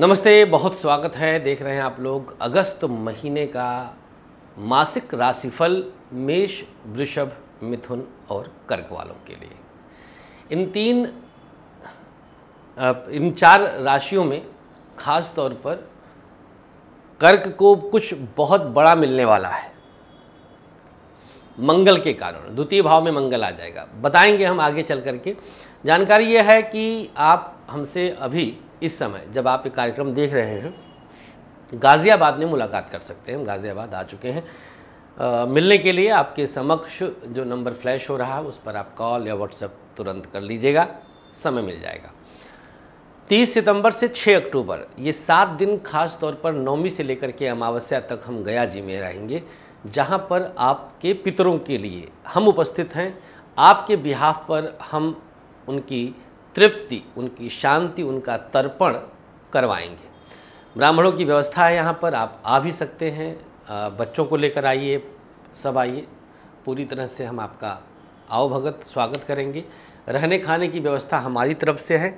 नमस्ते बहुत स्वागत है देख रहे हैं आप लोग अगस्त महीने का मासिक राशिफल मेष वृषभ मिथुन और कर्क वालों के लिए इन तीन इन चार राशियों में खास तौर पर कर्क को कुछ बहुत बड़ा मिलने वाला है मंगल के कारण द्वितीय भाव में मंगल आ जाएगा बताएंगे हम आगे चल करके जानकारी यह है कि आप हमसे अभी इस समय जब आप ये कार्यक्रम देख रहे हैं गाज़ियाबाद में मुलाकात कर सकते हैं हम गाज़ियाबाद आ चुके हैं आ, मिलने के लिए आपके समक्ष जो नंबर फ्लैश हो रहा है उस पर आप कॉल या व्हाट्सएप तुरंत कर लीजिएगा समय मिल जाएगा 30 सितंबर से 6 अक्टूबर ये सात दिन खास तौर पर नौवीं से लेकर के अमावस्या तक हम गया जी में रहेंगे जहाँ पर आपके पितरों के लिए हम उपस्थित हैं आपके बिहाफ पर हम उनकी तृप्ति उनकी शांति उनका तर्पण करवाएंगे ब्राह्मणों की व्यवस्था है यहाँ पर आप आ भी सकते हैं बच्चों को लेकर आइए सब आइए पूरी तरह से हम आपका आओ भगत स्वागत करेंगे रहने खाने की व्यवस्था हमारी तरफ से है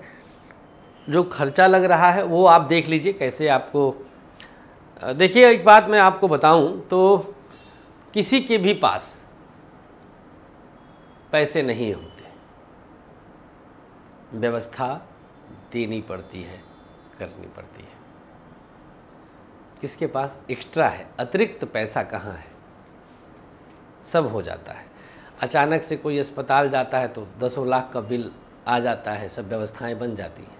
जो खर्चा लग रहा है वो आप देख लीजिए कैसे आपको देखिए एक बात मैं आपको बताऊं तो किसी के भी पास पैसे नहीं होते व्यवस्था देनी पड़ती है करनी पड़ती है किसके पास एक्स्ट्रा है अतिरिक्त पैसा कहाँ है सब हो जाता है अचानक से कोई अस्पताल जाता है तो दसों लाख का बिल आ जाता है सब व्यवस्थाएं बन जाती हैं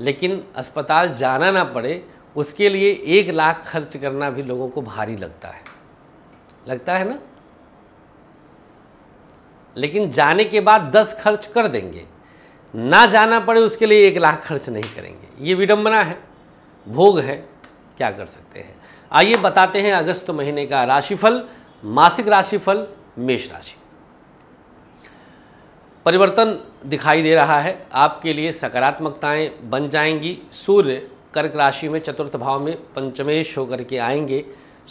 लेकिन अस्पताल जाना ना पड़े उसके लिए एक लाख खर्च करना भी लोगों को भारी लगता है लगता है ना लेकिन जाने के बाद दस खर्च कर देंगे ना जाना पड़े उसके लिए एक लाख खर्च नहीं करेंगे ये विडम्बना है भोग है क्या कर सकते हैं आइए बताते हैं अगस्त महीने का राशिफल मासिक राशिफल मेष राशि परिवर्तन दिखाई दे रहा है आपके लिए सकारात्मकताएं बन जाएंगी सूर्य कर्क राशि में चतुर्थ भाव में पंचमेश होकर के आएंगे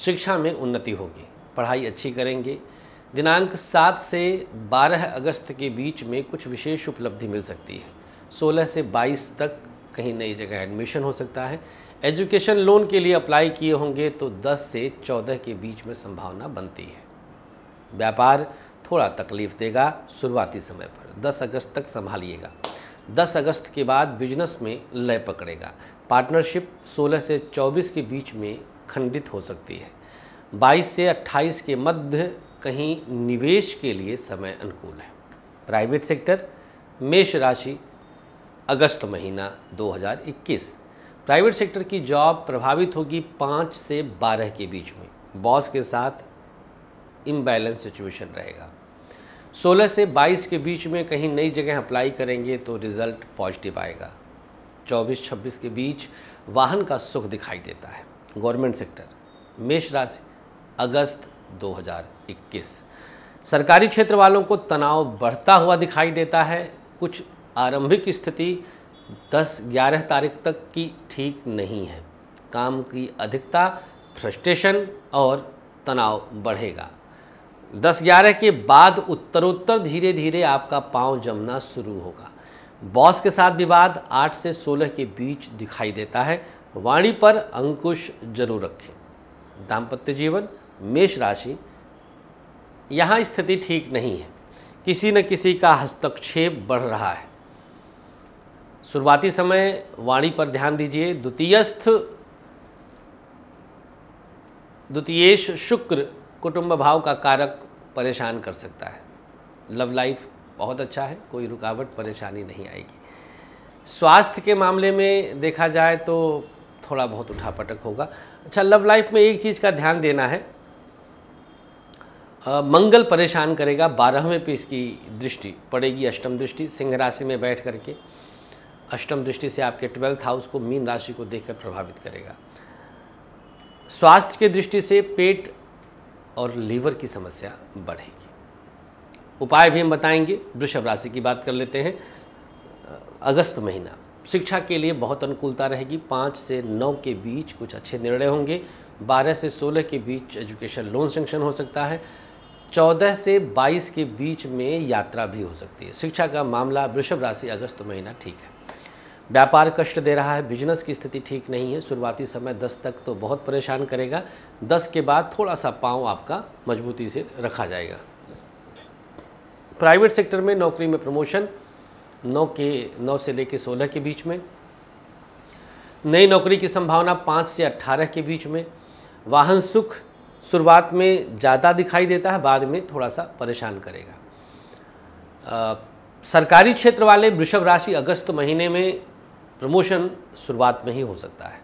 शिक्षा में उन्नति होगी पढ़ाई अच्छी करेंगे दिनांक सात से बारह अगस्त के बीच में कुछ विशेष उपलब्धि मिल सकती है सोलह से बाईस तक कहीं नई जगह एडमिशन हो सकता है एजुकेशन लोन के लिए अप्लाई किए होंगे तो दस से चौदह के बीच में संभावना बनती है व्यापार थोड़ा तकलीफ देगा शुरुआती समय पर दस अगस्त तक संभालिएगा दस अगस्त के बाद बिजनेस में लय पकड़ेगा पार्टनरशिप 16 से 24 के बीच में खंडित हो सकती है 22 से 28 के मध्य कहीं निवेश के लिए समय अनुकूल है प्राइवेट सेक्टर मेष राशि अगस्त महीना 2021 प्राइवेट सेक्टर की जॉब प्रभावित होगी पाँच से बारह के बीच में बॉस के साथ इम्बैलेंस सिचुएशन रहेगा 16 से 22 के बीच में कहीं नई जगह अप्लाई करेंगे तो रिजल्ट पॉजिटिव आएगा 24-26 के बीच वाहन का सुख दिखाई देता है गवर्नमेंट सेक्टर मेष राशि अगस्त 2021 सरकारी क्षेत्र वालों को तनाव बढ़ता हुआ दिखाई देता है कुछ आरंभिक स्थिति 10-11 तारीख तक की ठीक नहीं है काम की अधिकता फ्रस्ट्रेशन और तनाव बढ़ेगा 10-11 के बाद उत्तरोत्तर धीरे धीरे आपका पांव जमना शुरू होगा बॉस के साथ विवाद 8 से 16 के बीच दिखाई देता है वाणी पर अंकुश जरूर रखें दाम्पत्य जीवन मेष राशि यहाँ स्थिति ठीक नहीं है किसी न किसी का हस्तक्षेप बढ़ रहा है शुरुआती समय वाणी पर ध्यान दीजिए द्वितीयस्थ द्वितीयेश शुक्र कुटुंब भाव का कारक परेशान कर सकता है लव लाइफ बहुत अच्छा है कोई रुकावट परेशानी नहीं आएगी स्वास्थ्य के मामले में देखा जाए तो थोड़ा बहुत उठापटक होगा अच्छा लव लाइफ में एक चीज़ का ध्यान देना है मंगल परेशान करेगा बारहवें पे इसकी दृष्टि पड़ेगी अष्टम दृष्टि सिंह राशि में बैठ करके अष्टम दृष्टि से आपके ट्वेल्थ हाउस को मीन राशि को देखकर प्रभावित करेगा स्वास्थ्य के दृष्टि से पेट और लीवर की समस्या बढ़ेगी उपाय भी हम बताएंगे वृषभ राशि की बात कर लेते हैं अगस्त महीना शिक्षा के लिए बहुत अनुकूलता रहेगी पाँच से नौ के बीच कुछ अच्छे निर्णय होंगे बारह से सोलह के बीच एजुकेशन लोन सेंक्शन हो सकता है चौदह से बाईस के बीच में यात्रा भी हो सकती है शिक्षा का मामला वृषभ राशि अगस्त महीना ठीक है व्यापार कष्ट दे रहा है बिजनेस की स्थिति ठीक नहीं है शुरुआती समय 10 तक तो बहुत परेशान करेगा 10 के बाद थोड़ा सा पाँव आपका मजबूती से रखा जाएगा प्राइवेट सेक्टर में नौकरी में प्रमोशन नौ के नौ से लेकर सोलह के बीच में नई नौकरी की संभावना पाँच से अट्ठारह के बीच में वाहन सुख शुरुआत में ज़्यादा दिखाई देता है बाद में थोड़ा सा परेशान करेगा आ, सरकारी क्षेत्र वाले वृषभ राशि अगस्त महीने में प्रमोशन शुरुआत में ही हो सकता है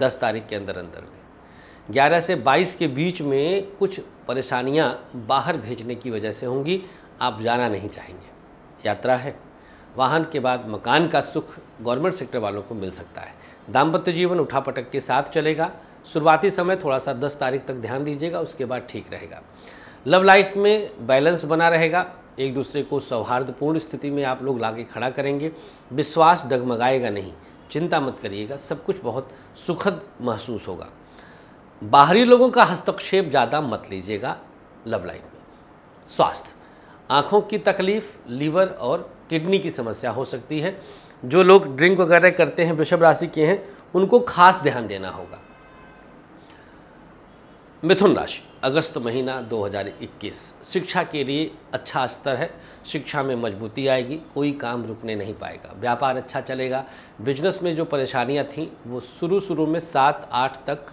10 तारीख के अंदर अंदर में 11 से 22 के बीच में कुछ परेशानियां बाहर भेजने की वजह से होंगी आप जाना नहीं चाहेंगे यात्रा है वाहन के बाद मकान का सुख गवर्नमेंट सेक्टर वालों को मिल सकता है दाम्पत्य जीवन उठापटक के साथ चलेगा शुरुआती समय थोड़ा सा दस तारीख तक ध्यान दीजिएगा उसके बाद ठीक रहेगा लव लाइफ में बैलेंस बना रहेगा एक दूसरे को सौहार्दपूर्ण स्थिति में आप लोग लाके खड़ा करेंगे विश्वास डगमगाएगा नहीं चिंता मत करिएगा सब कुछ बहुत सुखद महसूस होगा बाहरी लोगों का हस्तक्षेप ज़्यादा मत लीजिएगा लव लाइफ में स्वास्थ्य आँखों की तकलीफ लीवर और किडनी की समस्या हो सकती है जो लोग ड्रिंक वगैरह करते हैं वृषभ राशि के हैं उनको खास ध्यान देना होगा मिथुन राशि अगस्त महीना 2021 शिक्षा के लिए अच्छा स्तर है शिक्षा में मजबूती आएगी कोई काम रुकने नहीं पाएगा व्यापार अच्छा चलेगा बिजनेस में जो परेशानियां थीं वो शुरू शुरू में सात आठ तक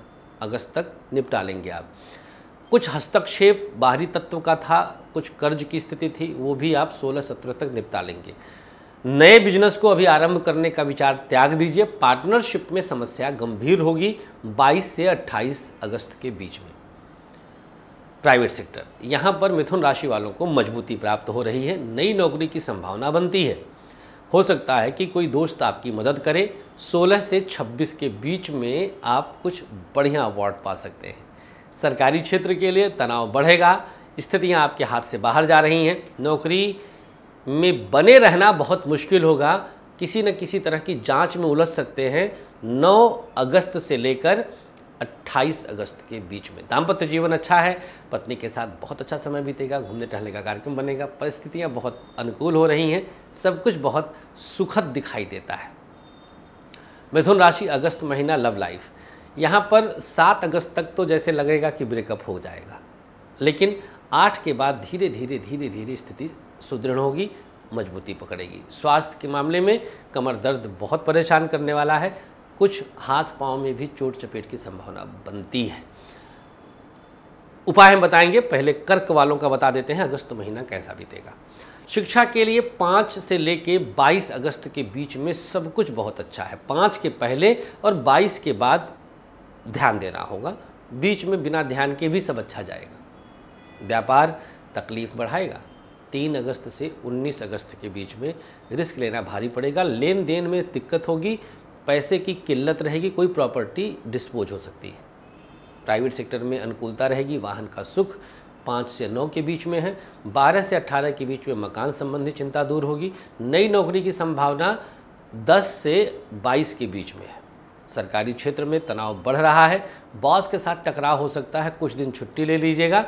अगस्त तक निपटा लेंगे आप कुछ हस्तक्षेप बाहरी तत्व का था कुछ कर्ज की स्थिति थी वो भी आप सोलह सत्रह तक निपटा लेंगे नए बिजनेस को अभी आरंभ करने का विचार त्याग दीजिए पार्टनरशिप में समस्या गंभीर होगी 22 से 28 अगस्त के बीच में प्राइवेट सेक्टर यहाँ पर मिथुन राशि वालों को मजबूती प्राप्त हो रही है नई नौकरी की संभावना बनती है हो सकता है कि कोई दोस्त आपकी मदद करे 16 से 26 के बीच में आप कुछ बढ़िया अवार्ड पा सकते हैं सरकारी क्षेत्र के लिए तनाव बढ़ेगा स्थितियाँ आपके हाथ से बाहर जा रही हैं नौकरी में बने रहना बहुत मुश्किल होगा किसी न किसी तरह की जांच में उलझ सकते हैं 9 अगस्त से लेकर 28 अगस्त के बीच में दाम्पत्य जीवन अच्छा है पत्नी के साथ बहुत अच्छा समय बीतेगा घूमने टहलने का कार्यक्रम बनेगा परिस्थितियाँ बहुत अनुकूल हो रही हैं सब कुछ बहुत सुखद दिखाई देता है मिथुन राशि अगस्त महीना लव लाइफ यहाँ पर सात अगस्त तक तो जैसे लगेगा कि ब्रेकअप हो जाएगा लेकिन आठ के बाद धीरे धीरे धीरे धीरे स्थिति सुदृढ़ होगी मजबूती पकड़ेगी स्वास्थ्य के मामले में कमर दर्द बहुत परेशान करने वाला है कुछ हाथ पाँव में भी चोट चपेट की संभावना बनती है उपाय हम बताएंगे पहले कर्क वालों का बता देते हैं अगस्त महीना कैसा बीतेगा शिक्षा के लिए पाँच से लेके बाईस अगस्त के बीच में सब कुछ बहुत अच्छा है पाँच के पहले और बाईस के बाद ध्यान देना होगा बीच में बिना ध्यान के भी सब अच्छा जाएगा व्यापार तकलीफ बढ़ाएगा तीन अगस्त से उन्नीस अगस्त के बीच में रिस्क लेना भारी पड़ेगा लेन देन में दिक्कत होगी पैसे की किल्लत रहेगी कोई प्रॉपर्टी डिस्पोज हो सकती है प्राइवेट सेक्टर में अनुकूलता रहेगी वाहन का सुख पाँच से नौ के बीच में है बारह से अट्ठारह के बीच में मकान संबंधी चिंता दूर होगी नई नौकरी की संभावना दस से बाईस के बीच में है सरकारी क्षेत्र में तनाव बढ़ रहा है बॉस के साथ टकराव हो सकता है कुछ दिन छुट्टी ले लीजिएगा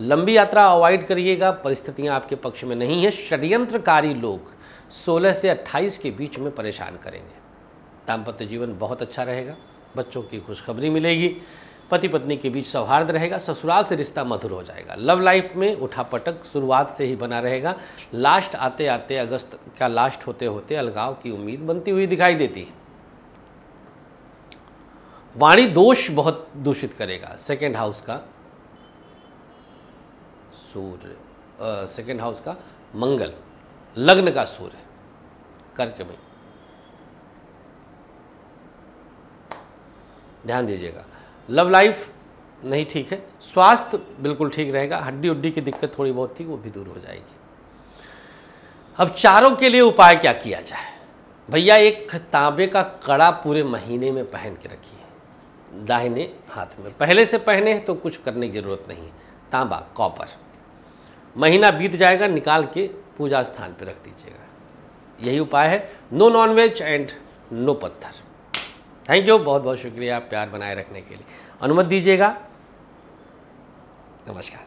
लंबी यात्रा अवॉइड करिएगा परिस्थितियां आपके पक्ष में नहीं है षड्यंत्रकारी लोग 16 से 28 के बीच में परेशान करेंगे दाम्पत्य जीवन बहुत अच्छा रहेगा बच्चों की खुशखबरी मिलेगी पति पत्नी के बीच सौहार्द रहेगा ससुराल से रिश्ता मधुर हो जाएगा लव लाइफ में उठापटक शुरुआत से ही बना रहेगा लास्ट आते आते अगस्त का लास्ट होते होते अलगाव की उम्मीद बनती हुई दिखाई देती है वाणी दोष बहुत दूषित करेगा सेकेंड हाउस का सूर्य सेकेंड हाउस का मंगल लग्न का सूर्य करके में ध्यान दीजिएगा लव लाइफ नहीं ठीक है स्वास्थ्य बिल्कुल ठीक रहेगा हड्डी उड्डी की दिक्कत थोड़ी बहुत थी वो भी दूर हो जाएगी अब चारों के लिए उपाय क्या किया जाए भैया एक तांबे का कड़ा पूरे महीने में पहन के रखिए दाहिने हाथ में पहले से पहने हैं तो कुछ करने की ज़रूरत नहीं है तांबा कॉपर महीना बीत जाएगा निकाल के पूजा स्थान पर रख दीजिएगा यही उपाय है no non veg and no पत्थर थैंक यू बहुत बहुत शुक्रिया प्यार बनाए रखने के लिए अनुमति दीजिएगा नमस्कार